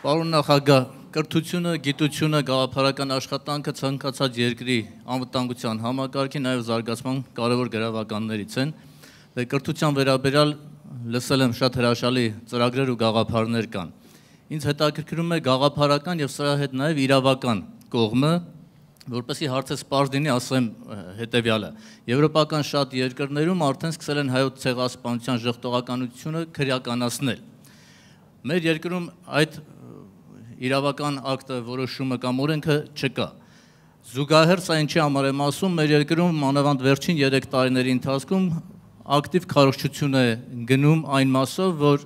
Պարոն նախագահ, կրթությունը, գիտությունը, գաղափարական աշխատանքը ցանկացած երկրի անվտանգության համակարգի նաև զարգացման կարևոր գրավականներից են։ Դե կրթության վերաբերյալ լսել եմ շատ հրաշալի ծրագրեր ու գաղափարներ կան։ Ինձ հետաքրքրում է գաղափարական եւ սրա հետ նաև իրավական կողմը, որպեսի հարցը սպարզ դինի, ասեմ հետևյալը։ Եվրոպական շատ երկրներում արդեն սկսել են հայոց ցեղասպանության ժխտողականությունը քրեականացնել։ Մեր երկրում այդ իրավական ակտը, որոշումը կամ օրենքը չկա։ Զուգահեռ սա ինչի համար եմ ասում, մեր երկրում մանավանդ վերջին 3 տարիների ընթացքում ակտիվ քարոշչություն է գնում այն մասով, որ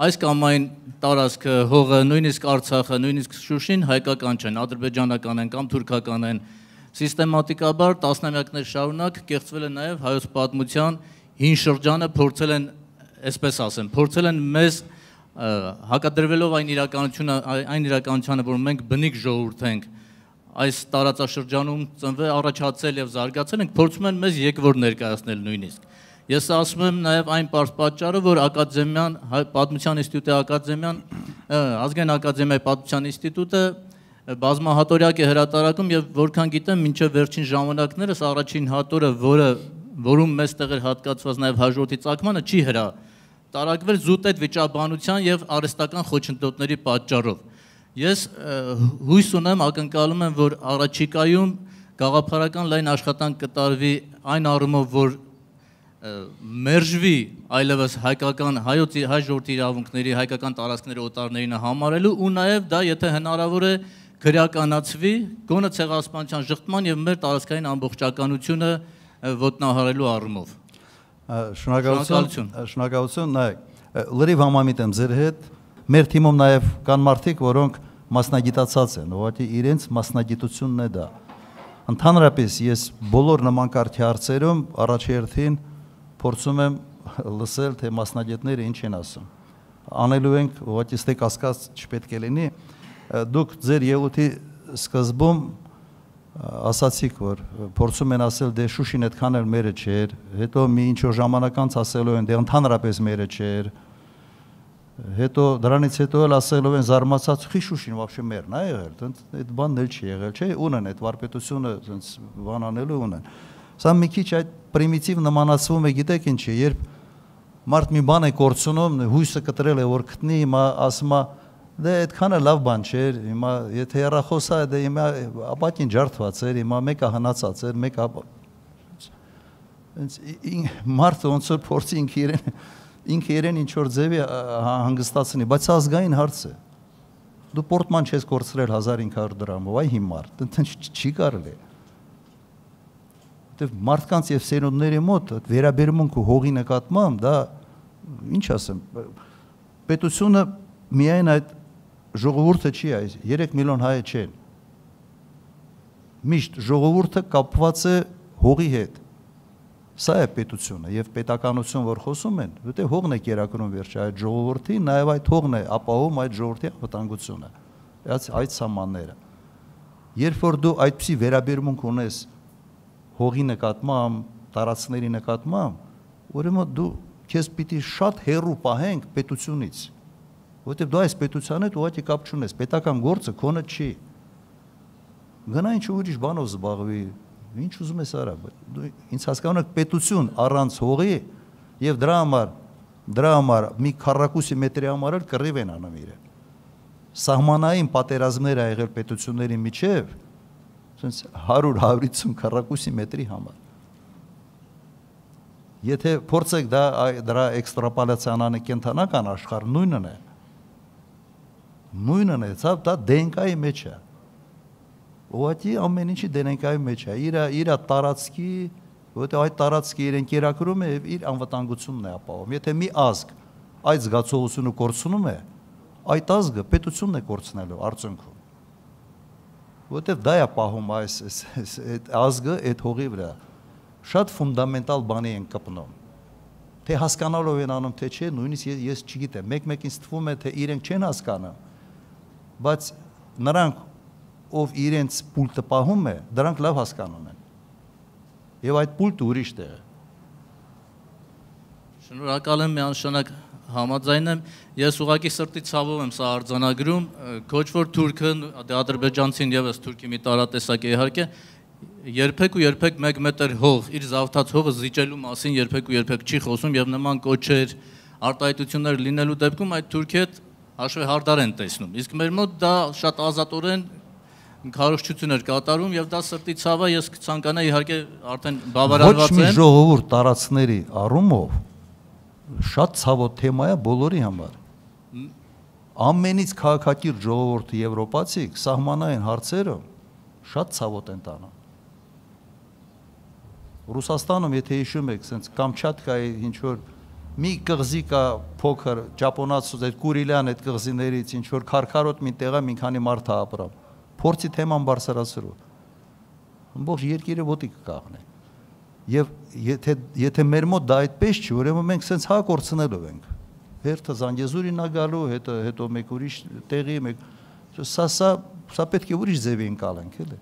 այս կամ այն տարածքը, հողը, նույնիսկ Արցախը, նույնիսկ Շուշին հայկական չեն, ադրբեջանական են կամ թուրքական են։ Սիստեմատիկաբար տասնամյակներ շարունակ կեղծվել է նաև հայոց պատմության հին շրջանը փորձել են, այսպես ասեմ, փորձել են մեզ հակադրվելով այն իրականությունը այն իրականությանը, որ մենք բնիկ ժողովուրդ ենք, այս տարածաշրջանում ծնվել, առաջացել եւ զարգացել ենք, փորձում են մեզ եկվոր ներկայացնել նույնիսկ։ Ես ասում եմ նաև այն պատճառը, որ ակադեմիան հա, պատմության ինստիտուտի ակադեմիան ազգային ակադեմիայի պատմության ինստիտուտը բազմահատորյակ է հրատարակում եւ որքան գիտեմ, մինչեւ վերջին ժամանակներս առաջին հատորը, որը որում մեզ տեղ էր հատկացված նաև հաջորդի ցակմանը չի հրա տարակվել զուտ այդ վիճաբանության եւ արհեստական խոչընդոտների պատճառով։ Ես հույս ունեմ, ակնկալում եմ, որ առաջիկայում գաղափարական լայն աշխատանք կտարվի այն առումով, որ մերժվի այլևս հայկական հայոց հայ ժողովրդի իրավունքների հայկական տարածքների օտարներին համարելու ու նաև դա եթե հնարավոր է քրեականացվի գոնը ցեղասպանության շղթման եւ մեր տարածքային ամբողջականությունը ոտնահարելու առումով Շնորհակալություն։ Շնորհակալություն։ Նայեք, լրիվ համամիտ եմ ձեր հետ։ Մեր թիմում նաև կան մարդիկ, որոնք մասնագիտացած են, ուղղակի իրենց մասնագիտությունն է դա։ Ընդհանրապես ես բոլոր նման կարգի հարցերում առաջերտին փորձում եմ լսել, թե մասնագետները ինչ են ասում։ Անելու ենք, ուղղակի ստե կասկած չպետք է լինի։ Դուք ձեր ելույթի սկզբում ասացիք որ փորձում են ասել դե շուշին այդքան էլ մերը չէր, հետո մի ինչ որ ժամանակ անց ասելու են դե ընդհանրապես մերը չէր։ Հետո դրանից հետո էլ ասելով են զարմացած խի շուշին вообще մերն է եղել, այնց այդ բանն էլ չի եղել, չէ՞, ունեն այդ վարպետությունը այնց բան անելու ունեն։ Սա մի քիչ այդ պրիմիտիվ նմանացվում է, գիտեք ինչի, երբ մարդ մի բան է կորցնում, հույսը կտրել է որ գտնի, հիմա ասում է Դե այդքանը լավ բան չէր։ Հիմա եթե հեռախոսա դե հիմա ապակին ջարդված էր, հիմա մեկը հնացած էր, մեկը ինձ մարդը ոնց որ փորձի ինքը իրեն ինքը իրեն ինչ որ ձևի հանգստացնի, բայց սա ազգային հարց է։ Դու պորտման չես կորցրել 1500 դրամով, այ հիմար, այնտեղ չի կարելի։ Որտեվ մարդկանց եւ սերունդների մոտ այդ վերաբերմունքը հողի նկատմամբ դա ինչ ասեմ, պետությունը միայն այդ ժողովուրդը չի այս, 3 միլիոն հայը չեն։ Միշտ ժողովուրդը կապված է հողի հետ։ Սա է պետությունը եւ պետականություն, որ խոսում են, որտեղ հողն է կերակրում վերջը այդ ժողովրդի, նաեւ այդ հողն է ապահովում այդ ժողովրդի անվտանգությունը։ Այդ այդ սահմանները։ Երբ որ դու այդպիսի վերաբերմունք ունես հողի նկատմամբ, տարածքների նկատմամբ, ուրեմն դու քեզ պիտի շատ հերո պահենք պետությունից որովհետև դու այս պետության հետ ուղղակի կապ չունես։ Պետական գործը քոնը չի։ Գնա ինչ ուրիշ բանով զբաղվի, ինչ ուզում ես արա։ Դու ինձ հասկանանք պետություն առանց հողի եւ դրա համար դրա համար մի քառակուսի մետրի համար էլ կռիվ են անում իրը։ Սահմանային պատերազմներ ա եղել պետությունների միջև, ասենց 100-150 քառակուսի մետրի համար։ Եթե փորձեք դա դրա էքստրապոլացիան անի կենթանական աշխարհ նույնն է։ Ա, նույնն է, ցավ դա դենկայի մեջ է։ Ուղղակի ամեն ինչի դենկայի մեջ է։ Իր իր տարածքի, որտեղ այդ տարածքը իրեն կերակրում է եւ իր անվտանգությունն է ապահովում։ Եթե մի ազգ այդ զգացողությունը կորցնում է, այդ ազգը պետությունն է կորցնելու արդյունքում։ Որտեղ դա է պահում այս այս այդ ազգը այդ հողի վրա։ Շատ ֆունդամենտալ բանի են կպնում թե հասկանալով են անում, թե չէ, նույնիսկ ես, ես չգիտեմ, մեկ-մեկին ստվում է, թե իրենք չեն հասկանում, բայց նրանք ով իրենց պուլտը պահում է, դրանք լավ հասկանում են։ Եվ այդ պուլտը ուրիշ տեղ է։ Շնորհակալ եմ միանշանակ համաձայն եմ։ Ես ուղակի սրտի ցավով եմ սա արձանագրում, ոչ որ թուրքն, դե ադրբեջանցին եւս թուրքի մի տարատեսակ է իհարկե, երբեք ու երբեք 1 մետր հող, իր զավթած հողը զիջելու մասին երբեք ու երբեք չի խոսում եւ նման կոչեր, արտահայտություններ լինելու դեպքում այդ թուրքի հետ հաշվի հարդար են տեսնում։ Իսկ մեր մոտ դա շատ ազատորեն քարոշչություն էր կատարում եւ դա սրտի ցավը ես կցանկանա իհարկե արդեն բավարարված են ոչ մի ժողովուրդ տարածքների առումով շատ ցավոտ թեմա է բոլորի համար ամենից քաղաքակիրթ ժողովուրդը եվրոպացի սահմանային հարցերը շատ ցավոտ են տանում Ռուսաստանում եթե հիշում եք, սենց Կամչատկայի ինչ որ մի կղզի կա փոքր ճապոնացուց այդ Կուրիլյան այդ կղզիներից ինչ որ քարքարոտ մի տեղ է մի քանի մարդ է ապրում։ Փորձի թեման բարձրացրու։ Ամբողջ երկիրը ոտի կկաղնի։ Եվ եթե եթե մեր մոտ դա այդպես չի, ուրեմն մենք սենց հա կորցնելու ենք։ Հերթը Զանգեզուրին ա գալու, հետո հետո մեկ ուրիշ տեղի, մեկ սա սա սա պետք է ուրիշ ձևի ընկալենք, էլի։